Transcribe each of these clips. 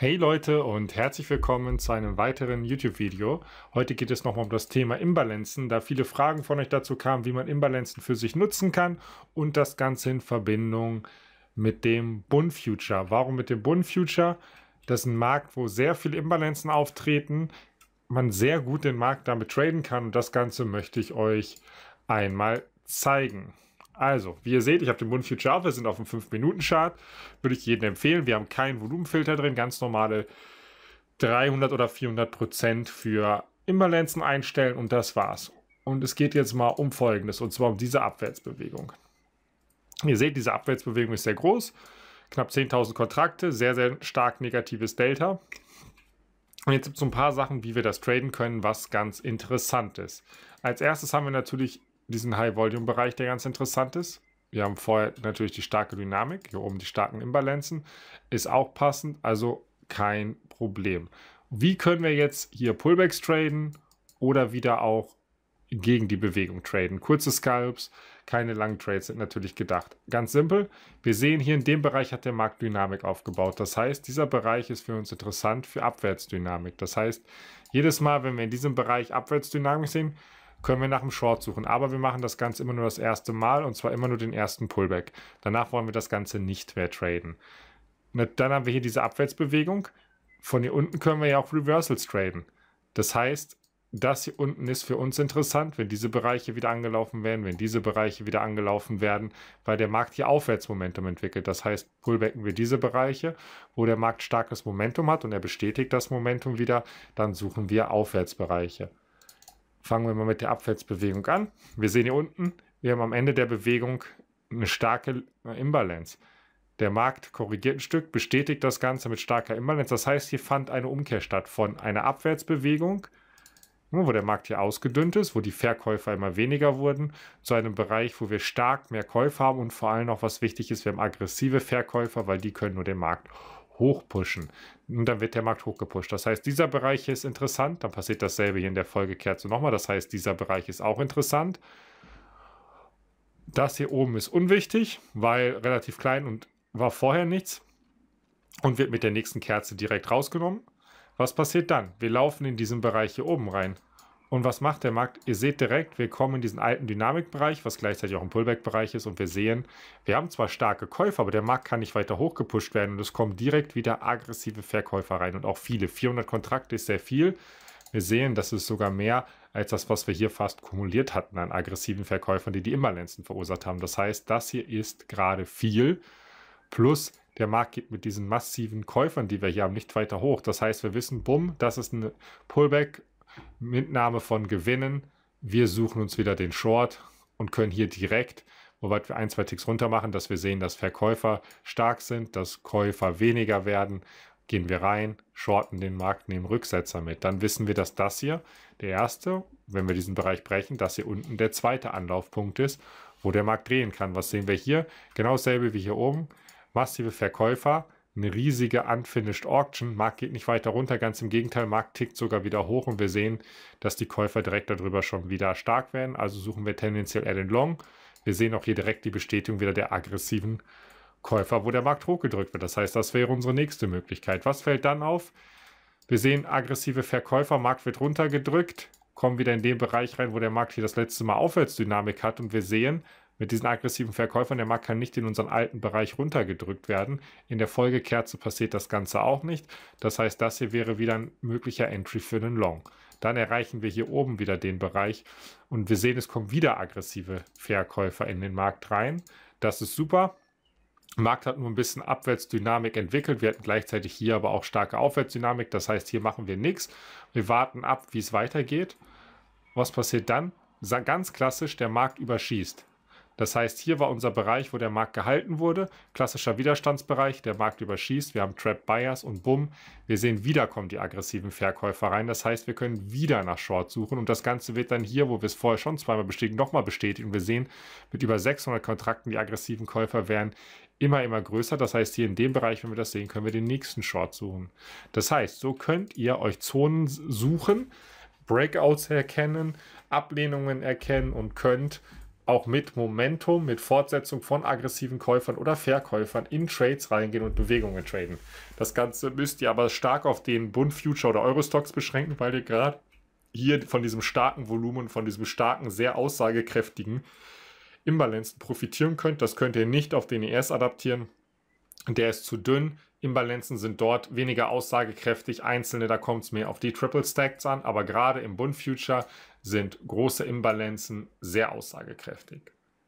Hey Leute und herzlich willkommen zu einem weiteren YouTube-Video. Heute geht es nochmal um das Thema Imbalanzen, da viele Fragen von euch dazu kamen, wie man Imbalanzen für sich nutzen kann und das Ganze in Verbindung mit dem Bund Future. Warum mit dem Bund Future? Das ist ein Markt, wo sehr viele Imbalanzen auftreten, man sehr gut den Markt damit traden kann und das Ganze möchte ich euch einmal zeigen. Also, wie ihr seht, ich habe den Mund Future auf, wir sind auf dem 5-Minuten-Chart. Würde ich jedem empfehlen. Wir haben keinen Volumenfilter drin, ganz normale 300 oder 400 Prozent für Imbalanzen einstellen und das war's. Und es geht jetzt mal um Folgendes, und zwar um diese Abwärtsbewegung. Ihr seht, diese Abwärtsbewegung ist sehr groß. Knapp 10.000 Kontrakte, sehr, sehr stark negatives Delta. Und jetzt gibt es so ein paar Sachen, wie wir das traden können, was ganz interessant ist. Als erstes haben wir natürlich diesen High-Volume-Bereich, der ganz interessant ist. Wir haben vorher natürlich die starke Dynamik, hier oben die starken Imbalanzen, ist auch passend, also kein Problem. Wie können wir jetzt hier Pullbacks traden oder wieder auch gegen die Bewegung traden? Kurze Scalps, keine langen Trades sind natürlich gedacht. Ganz simpel, wir sehen hier in dem Bereich hat der Markt Dynamik aufgebaut. Das heißt, dieser Bereich ist für uns interessant für Abwärtsdynamik. Das heißt, jedes Mal, wenn wir in diesem Bereich Abwärtsdynamik sehen, können wir nach dem Short suchen. Aber wir machen das Ganze immer nur das erste Mal und zwar immer nur den ersten Pullback. Danach wollen wir das Ganze nicht mehr traden. dann haben wir hier diese Abwärtsbewegung. Von hier unten können wir ja auch Reversals traden. Das heißt, das hier unten ist für uns interessant, wenn diese Bereiche wieder angelaufen werden, wenn diese Bereiche wieder angelaufen werden, weil der Markt hier Aufwärtsmomentum entwickelt. Das heißt, pullbacken wir diese Bereiche, wo der Markt starkes Momentum hat und er bestätigt das Momentum wieder, dann suchen wir Aufwärtsbereiche. Fangen wir mal mit der Abwärtsbewegung an. Wir sehen hier unten, wir haben am Ende der Bewegung eine starke Imbalance. Der Markt korrigiert ein Stück, bestätigt das Ganze mit starker Imbalance. Das heißt, hier fand eine Umkehr statt von einer Abwärtsbewegung, wo der Markt hier ausgedünnt ist, wo die Verkäufer immer weniger wurden, zu einem Bereich, wo wir stark mehr Käufer haben und vor allem noch was wichtig ist, wir haben aggressive Verkäufer, weil die können nur den Markt hochpushen. Und dann wird der Markt hochgepusht. Das heißt, dieser Bereich hier ist interessant. Dann passiert dasselbe hier in der Folgekerze nochmal. Das heißt, dieser Bereich ist auch interessant. Das hier oben ist unwichtig, weil relativ klein und war vorher nichts. Und wird mit der nächsten Kerze direkt rausgenommen. Was passiert dann? Wir laufen in diesen Bereich hier oben rein. Und was macht der Markt? Ihr seht direkt, wir kommen in diesen alten Dynamikbereich, was gleichzeitig auch ein Pullback-Bereich ist. Und wir sehen, wir haben zwar starke Käufer, aber der Markt kann nicht weiter hochgepusht werden. Und es kommen direkt wieder aggressive Verkäufer rein und auch viele. 400 Kontrakte ist sehr viel. Wir sehen, das ist sogar mehr als das, was wir hier fast kumuliert hatten an aggressiven Verkäufern, die die Imbalanzen verursacht haben. Das heißt, das hier ist gerade viel. Plus der Markt geht mit diesen massiven Käufern, die wir hier haben, nicht weiter hoch. Das heißt, wir wissen, bumm, das ist ein Pullback Mitnahme von Gewinnen. Wir suchen uns wieder den Short und können hier direkt, wobei wir ein, zwei Ticks runter machen, dass wir sehen, dass Verkäufer stark sind, dass Käufer weniger werden. Gehen wir rein, shorten den Markt, nehmen Rücksetzer mit. Dann wissen wir, dass das hier der erste, wenn wir diesen Bereich brechen, dass hier unten der zweite Anlaufpunkt ist, wo der Markt drehen kann. Was sehen wir hier? Genau dasselbe wie hier oben. Massive Verkäufer, eine riesige Unfinished Auction. Markt geht nicht weiter runter, ganz im Gegenteil, Markt tickt sogar wieder hoch und wir sehen, dass die Käufer direkt darüber schon wieder stark werden. Also suchen wir tendenziell eher Long. Wir sehen auch hier direkt die Bestätigung wieder der aggressiven Käufer, wo der Markt hochgedrückt wird. Das heißt, das wäre unsere nächste Möglichkeit. Was fällt dann auf? Wir sehen aggressive Verkäufer, Markt wird runtergedrückt, kommen wieder in den Bereich rein, wo der Markt hier das letzte Mal Aufwärtsdynamik hat und wir sehen, mit diesen aggressiven Verkäufern, der Markt kann nicht in unseren alten Bereich runtergedrückt werden. In der Folgekerze passiert das Ganze auch nicht. Das heißt, das hier wäre wieder ein möglicher Entry für einen Long. Dann erreichen wir hier oben wieder den Bereich und wir sehen, es kommen wieder aggressive Verkäufer in den Markt rein. Das ist super. Der Markt hat nur ein bisschen Abwärtsdynamik entwickelt. Wir hatten gleichzeitig hier aber auch starke Aufwärtsdynamik. Das heißt, hier machen wir nichts. Wir warten ab, wie es weitergeht. Was passiert dann? Ganz klassisch, der Markt überschießt. Das heißt, hier war unser Bereich, wo der Markt gehalten wurde. Klassischer Widerstandsbereich, der Markt überschießt. Wir haben Trap Buyers und Bumm. Wir sehen, wieder kommen die aggressiven Verkäufer rein. Das heißt, wir können wieder nach Short suchen. Und das Ganze wird dann hier, wo wir es vorher schon zweimal bestätigen, nochmal bestätigt. Und wir sehen, mit über 600 Kontrakten, die aggressiven Käufer werden immer, immer größer. Das heißt, hier in dem Bereich, wenn wir das sehen, können wir den nächsten Short suchen. Das heißt, so könnt ihr euch Zonen suchen, Breakouts erkennen, Ablehnungen erkennen und könnt auch mit Momentum, mit Fortsetzung von aggressiven Käufern oder Verkäufern in Trades reingehen und Bewegungen traden. Das Ganze müsst ihr aber stark auf den Bund Future oder Eurostocks beschränken, weil ihr gerade hier von diesem starken Volumen, von diesem starken, sehr aussagekräftigen Imbalancen profitieren könnt. Das könnt ihr nicht auf den ES adaptieren. Der ist zu dünn. Imbalanzen sind dort weniger aussagekräftig. Einzelne, da kommt es mehr auf die Triple Stacks an, aber gerade im Bund Future sind große Imbalanzen sehr aussagekräftig.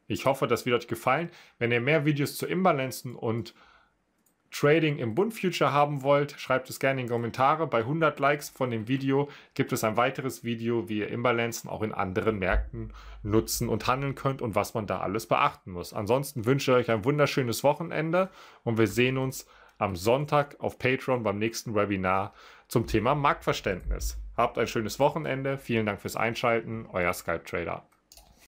Ich hoffe, das wird euch gefallen. Wenn ihr mehr Videos zu Imbalanzen und Trading im Bund Future haben wollt, schreibt es gerne in die Kommentare. Bei 100 Likes von dem Video gibt es ein weiteres Video, wie ihr Imbalanzen auch in anderen Märkten nutzen und handeln könnt und was man da alles beachten muss. Ansonsten wünsche ich euch ein wunderschönes Wochenende und wir sehen uns am Sonntag auf Patreon beim nächsten Webinar zum Thema Marktverständnis. Habt ein schönes Wochenende. Vielen Dank fürs Einschalten. Euer Skype Trader.